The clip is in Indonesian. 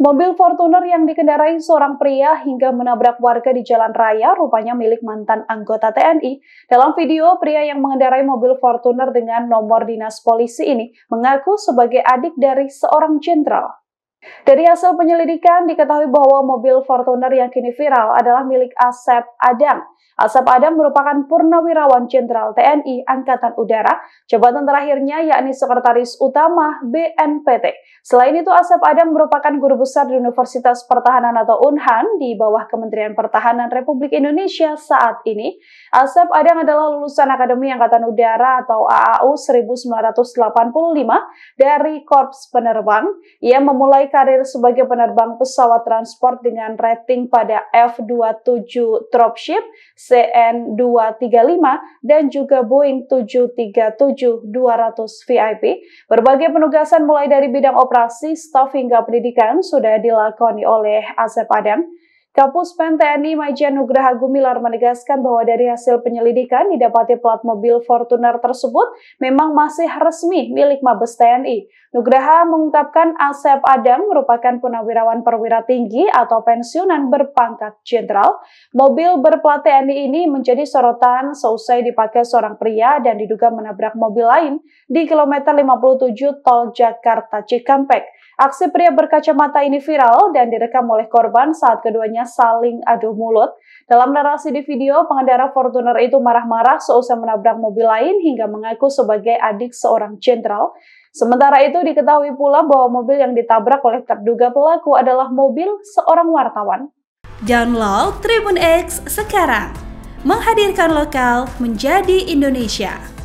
Mobil Fortuner yang dikendarai seorang pria hingga menabrak warga di jalan raya rupanya milik mantan anggota TNI. Dalam video, pria yang mengendarai mobil Fortuner dengan nomor dinas polisi ini mengaku sebagai adik dari seorang jenderal. Dari hasil penyelidikan diketahui bahwa mobil Fortuner yang kini viral adalah milik Asep Adam. Asep Adam merupakan purnawirawan jenderal TNI Angkatan Udara, jabatan terakhirnya yakni Sekretaris Utama BNPT. Selain itu, Asep Adam merupakan guru besar di Universitas Pertahanan atau UNHAN di bawah Kementerian Pertahanan Republik Indonesia saat ini. Asep Adam adalah lulusan Akademi Angkatan Udara atau AAU 1985 dari Korps Penerbang. Ia memulai karir sebagai penerbang pesawat transport dengan rating pada F-27 Dropship, CN-235, dan juga Boeing 737-200 VIP. Berbagai penugasan mulai dari bidang operasi, staf hingga pendidikan sudah dilakoni oleh Asep Adam. Kapus Pen TNI Majen Nugraha Gumilar menegaskan bahwa dari hasil penyelidikan didapati plat mobil Fortuner tersebut memang masih resmi milik Mabes TNI. Nugraha mengungkapkan Asep Adam merupakan punawirawan perwira tinggi atau pensiunan berpangkat jenderal. Mobil berplat TNI ini menjadi sorotan seusai dipakai seorang pria dan diduga menabrak mobil lain di kilometer 57 tol Jakarta Cikampek. Aksi pria berkacamata ini viral dan direkam oleh korban saat keduanya saling adu mulut. Dalam narasi di video, pengendara Fortuner itu marah-marah seusai menabrak mobil lain hingga mengaku sebagai adik seorang jenderal. Sementara itu diketahui pula bahwa mobil yang ditabrak oleh terduga pelaku adalah mobil seorang wartawan. Download Tribun X sekarang. Menghadirkan lokal menjadi Indonesia.